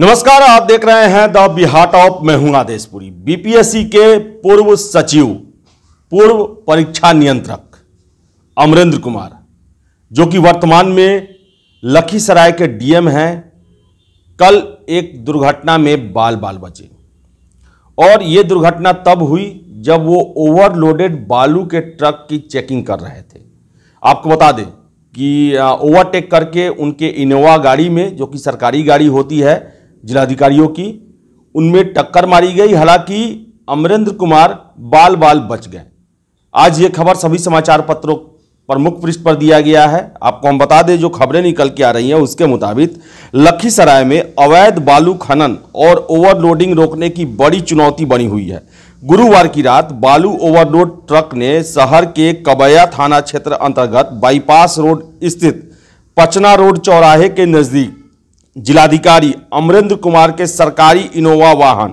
नमस्कार आप देख रहे हैं द बिहार टॉप मैं हूं आदेशपुरी बीपीएससी के पूर्व सचिव पूर्व परीक्षा नियंत्रक अमरेंद्र कुमार जो कि वर्तमान में लखीसराय के डीएम हैं कल एक दुर्घटना में बाल बाल बचे और ये दुर्घटना तब हुई जब वो ओवरलोडेड बालू के ट्रक की चेकिंग कर रहे थे आपको बता दें कि ओवरटेक करके उनके इनोवा गाड़ी में जो कि सरकारी गाड़ी होती है जिलाधिकारियों की उनमें टक्कर मारी गई हालांकि अमरेंद्र कुमार बाल बाल बच गए आज ये खबर सभी समाचार पत्रों प्रमुख पृष्ठ पर दिया गया है आपको हम बता दें जो खबरें निकल के आ रही हैं उसके मुताबिक लखीसराय में अवैध बालू खनन और ओवरलोडिंग रोकने की बड़ी चुनौती बनी हुई है गुरुवार की रात बालू ओवरलोड ट्रक ने शहर के कबैया थाना क्षेत्र अंतर्गत बाईपास रोड स्थित पचना रोड चौराहे के नज़दीक जिलाधिकारी अमरेंद्र कुमार के सरकारी इनोवा वाहन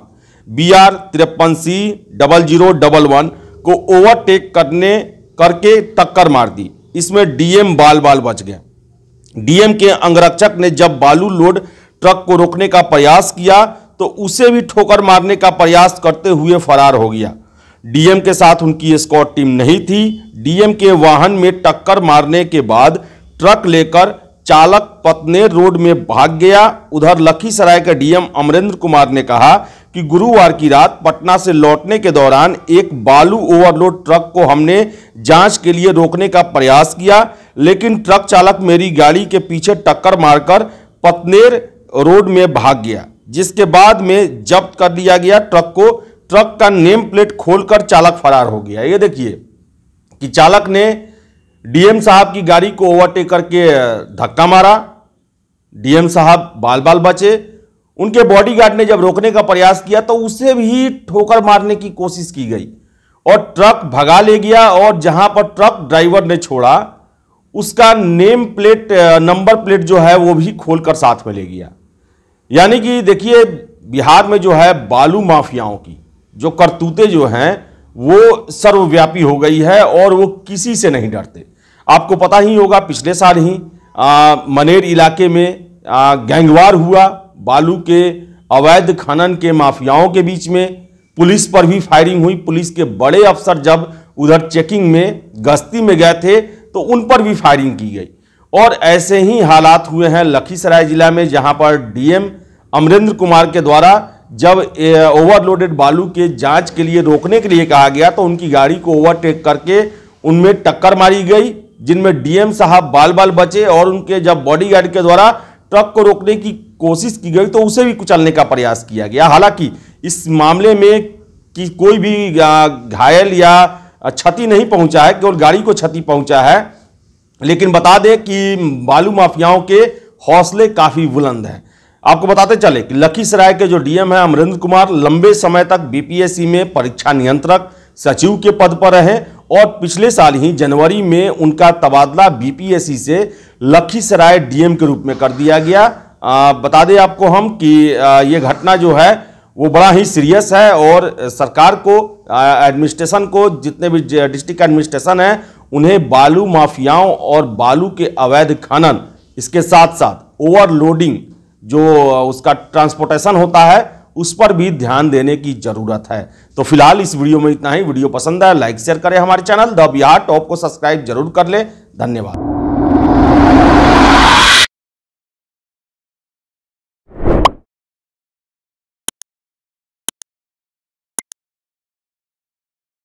बी आर तिरपन C double zero double one को ओवरटेक करने करके टक्कर मार दी इसमें डीएम बाल बाल बच गए डीएम के अंगरक्षक ने जब बालू लोड ट्रक को रोकने का प्रयास किया तो उसे भी ठोकर मारने का प्रयास करते हुए फरार हो गया डीएम के साथ उनकी स्कॉट टीम नहीं थी डीएम के वाहन में टक्कर मारने के बाद ट्रक लेकर चालक पतनेर रोड में भाग गया उधर लखीसराय के डीएम अमरेंद्र कुमार ने कहा कि गुरुवार की रात पटना से लौटने के दौरान एक बालू ओवरलोड ट्रक को हमने जांच के लिए रोकने का प्रयास किया लेकिन ट्रक चालक मेरी गाड़ी के पीछे टक्कर मारकर पतनेर रोड में भाग गया जिसके बाद में जब्त कर लिया गया ट्रक को ट्रक का नेम प्लेट खोलकर चालक फरार हो गया ये देखिए कि चालक ने डीएम साहब की गाड़ी को ओवरटेक करके धक्का मारा डीएम साहब बाल बाल बचे उनके बॉडीगार्ड ने जब रोकने का प्रयास किया तो उसे भी ठोकर मारने की कोशिश की गई और ट्रक भगा ले गया और जहां पर ट्रक ड्राइवर ने छोड़ा उसका नेम प्लेट नंबर प्लेट जो है वो भी खोलकर साथ में ले गया यानी कि देखिए बिहार में जो है बालू माफियाओं की जो करतूतें जो हैं वो सर्वव्यापी हो गई है और वो किसी से नहीं डरते आपको पता ही होगा पिछले साल ही आ, मनेर इलाके में आ, गैंगवार हुआ बालू के अवैध खनन के माफियाओं के बीच में पुलिस पर भी फायरिंग हुई पुलिस के बड़े अफसर जब उधर चेकिंग में गश्ती में गए थे तो उन पर भी फायरिंग की गई और ऐसे ही हालात हुए हैं लखीसराय जिला में जहां पर डीएम अमरेंद्र कुमार के द्वारा जब ओवरलोडेड बालू के जांच के लिए रोकने के लिए कहा गया तो उनकी गाड़ी को ओवरटेक करके उनमें टक्कर मारी गई जिनमें डीएम साहब बाल बाल बचे और उनके जब बॉडीगार्ड के द्वारा ट्रक को रोकने की कोशिश की गई तो उसे भी कुचलने का प्रयास किया गया हालांकि इस मामले में कि कोई भी घायल या क्षति नहीं पहुंचा है केवल गाड़ी को क्षति पहुंचा है लेकिन बता दें कि बालू माफियाओं के हौसले काफ़ी बुलंद हैं आपको बताते चले कि लखीसराय के जो डीएम हैं अमरेंद्र कुमार लंबे समय तक बीपीएससी में परीक्षा नियंत्रक सचिव के पद पर रहे और पिछले साल ही जनवरी में उनका तबादला बीपीएससी से लखीसराय डीएम के रूप में कर दिया गया आ, बता दें आपको हम कि ये घटना जो है वो बड़ा ही सीरियस है और सरकार को एडमिनिस्ट्रेशन को जितने भी डिस्ट्रिक्ट एडमिनिस्ट्रेशन है उन्हें बालू माफियाओं और बालू के अवैध खनन इसके साथ साथ ओवरलोडिंग जो उसका ट्रांसपोर्टेशन होता है उस पर भी ध्यान देने की ज़रूरत है तो फिलहाल इस वीडियो में इतना ही वीडियो पसंद आया लाइक शेयर करें हमारे चैनल द बिहार टॉप को सब्सक्राइब जरूर कर लें धन्यवाद